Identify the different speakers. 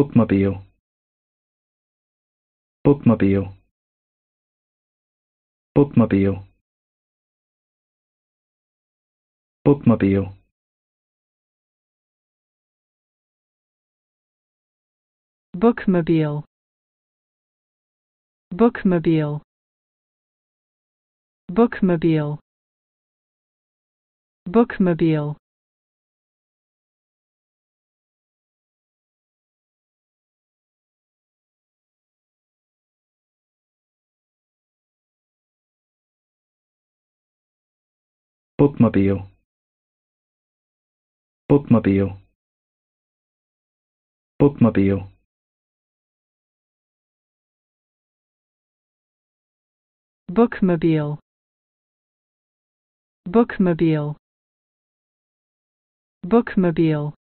Speaker 1: bookmobile bookmobile bookmobile bookmobile bookmobile bookmobile bookmobile bookmobile bookmobile bookmobile bookmobile bookmobile bookmobile bookmobile